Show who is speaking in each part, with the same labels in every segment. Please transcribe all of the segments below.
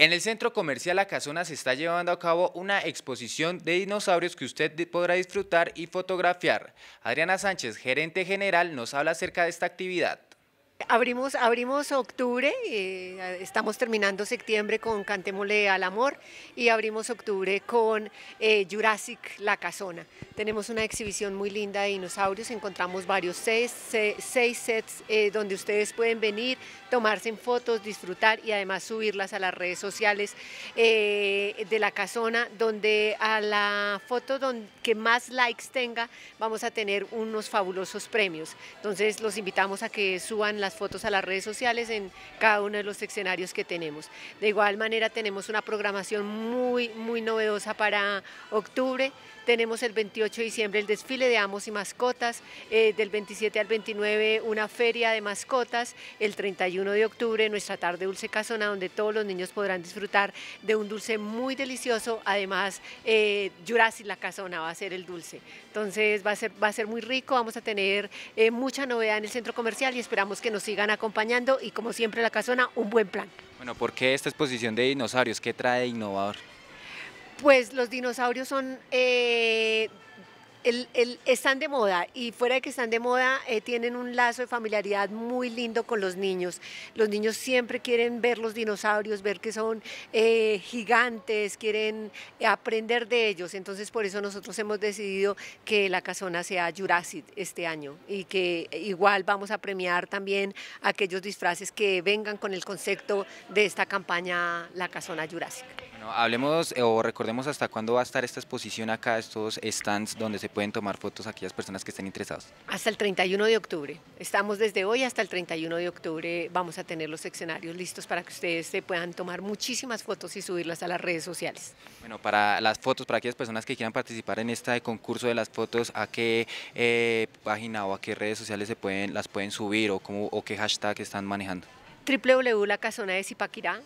Speaker 1: En el centro comercial Acazona se está llevando a cabo una exposición de dinosaurios que usted podrá disfrutar y fotografiar. Adriana Sánchez, gerente general, nos habla acerca de esta actividad.
Speaker 2: Abrimos, abrimos octubre, eh, estamos terminando septiembre con Cantémosle al Amor y abrimos octubre con eh, Jurassic La Casona. Tenemos una exhibición muy linda de dinosaurios, encontramos varios seis, sets eh, donde ustedes pueden venir, tomarse en fotos, disfrutar y además subirlas a las redes sociales de La Casona, donde a la foto donde, que más likes tenga vamos a tener unos fabulosos premios. Entonces los invitamos a que suban las fotos a las redes sociales en cada uno de los escenarios que tenemos. De igual manera tenemos una programación muy, muy novedosa para octubre. Tenemos el 28 de diciembre el desfile de amos y mascotas, eh, del 27 al 29 una feria de mascotas, el 31 de octubre nuestra tarde dulce casona donde todos los niños podrán disfrutar de un dulce muy delicioso, además eh, Jurassic la casona va a ser el dulce. Entonces va a ser, va a ser muy rico, vamos a tener eh, mucha novedad en el centro comercial y esperamos que nos sigan acompañando y como siempre la casona, un buen plan.
Speaker 1: Bueno, ¿por qué esta exposición de dinosaurios? ¿Qué trae innovador?
Speaker 2: Pues los dinosaurios son... Eh, el, están de moda y fuera de que están de moda, eh, tienen un lazo de familiaridad muy lindo con los niños. Los niños siempre quieren ver los dinosaurios, ver que son eh, gigantes, quieren aprender de ellos. Entonces, por eso nosotros hemos decidido que la casona sea Jurassic este año y que igual vamos a premiar también aquellos disfraces que vengan con el concepto de esta campaña La Casona Jurassic.
Speaker 1: Bueno, hablemos eh, o recordemos hasta cuándo va a estar esta exposición acá, estos stands donde se pueden tomar fotos a aquellas personas que estén interesadas.
Speaker 2: Hasta el 31 de octubre. Estamos desde hoy hasta el 31 de octubre. Vamos a tener los escenarios listos para que ustedes se puedan tomar muchísimas fotos y subirlas a las redes sociales.
Speaker 1: Bueno, para las fotos, para aquellas personas que quieran participar en este concurso de las fotos, ¿a qué eh, página o a qué redes sociales se pueden, las pueden subir o, cómo, qué hashtag están manejando?
Speaker 2: Casona de Zipaquirá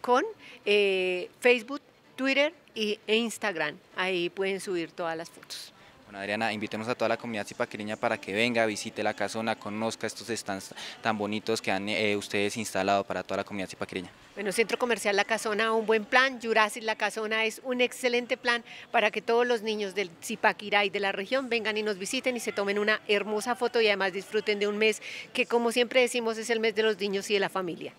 Speaker 2: con eh, Facebook, Twitter y, e Instagram. Ahí pueden subir todas las fotos.
Speaker 1: Bueno, Adriana, invitemos a toda la comunidad zipaquireña para que venga, visite la casona, conozca estos stands tan bonitos que han eh, ustedes instalado para toda la comunidad zipaquireña.
Speaker 2: Bueno, Centro Comercial La Casona, un buen plan. Jurassic La Casona es un excelente plan para que todos los niños del Zipaquirá y de la región vengan y nos visiten y se tomen una hermosa foto y además disfruten de un mes que, como siempre decimos, es el mes de los niños y de la familia.